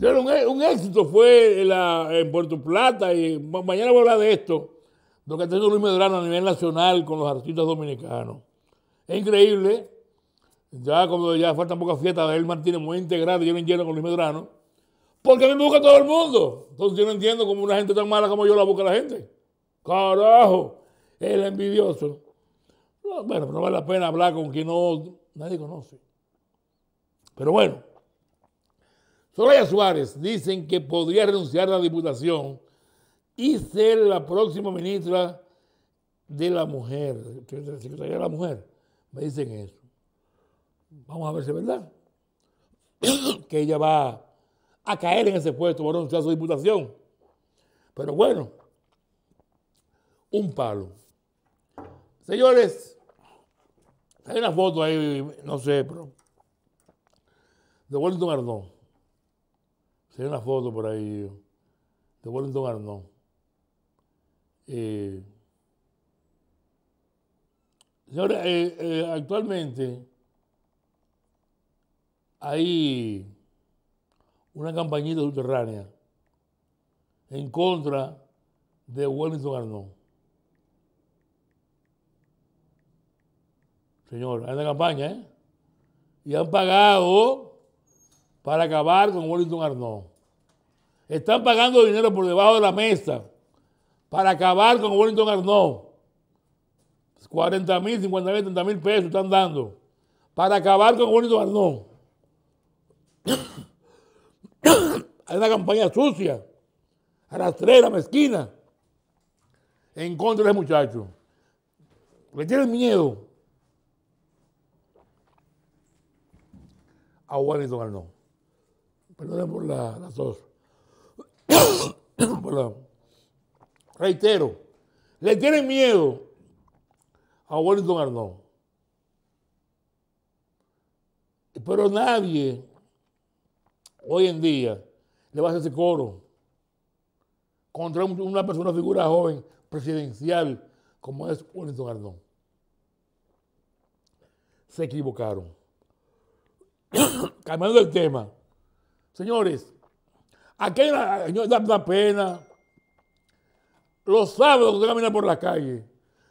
E, un, éxito fue en, Puerto Plata y mañana voy a hablar de esto, lo que ha tenido Luis Medrano a nivel nacional con los artistas dominicanos. Es increíble, ya cuando ya faltan pocas fiestas, él Martínez muy integrado, yo lleno entiendo con Luis Medrano, porque a mí me busca todo el mundo. Entonces yo no entiendo cómo una gente tan mala como yo la busca la gente. Carajo, el envidioso. bueno, no vale la pena hablar con quien no, nadie conoce. Pero bueno. Soraya Suárez dicen que podría renunciar a la diputación y ser la próxima ministra de la mujer, secretaria de la mujer. Me dicen eso. Vamos a ver si es verdad. que ella va a caer en ese puesto, va renunciar a su diputación. Pero bueno, un palo. Señores, hay una foto ahí, no sé, pero de Wellington Mardón. Se ve una foto por ahí de Wellington Arnold. Eh, señores, eh, eh, actualmente hay una campañita subterránea en contra de Wellington Arnold. Señor, hay una campaña, ¿eh? Y han pagado para acabar con Wellington Arnón. Están pagando dinero por debajo de la mesa para acabar con Wellington Arnón. 40 mil, 50 mil, 30 mil pesos están dando para acabar con Wellington Arnón. Hay una campaña sucia, rastrera, mezquina, en contra de ese muchachos. Le tienen miedo a Wellington Arnón. Perdona por la, dos, Reitero, le tienen miedo a Wellington Arnold. Pero nadie hoy en día le va a hacer ese coro contra una persona, figura joven, presidencial, como es Wellington Arnold. Se equivocaron. Cambiando el tema, Señores, aquí en da, pena. Los sábados usted camina por la calle,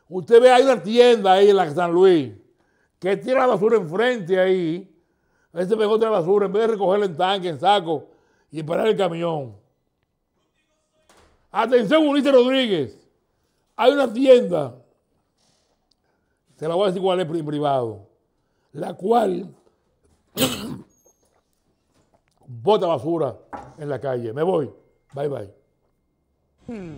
usted ve, hay una tienda ahí en la San Luis, que tiene la basura enfrente ahí, ese mejor de basura, en vez de recogerla en tanque, en saco y parar el camión. Atención, Ulises Rodríguez, hay una tienda, se la voy a decir cuál es en privado, la cual bota basura en la calle. Me voy. Bye bye. Hmm.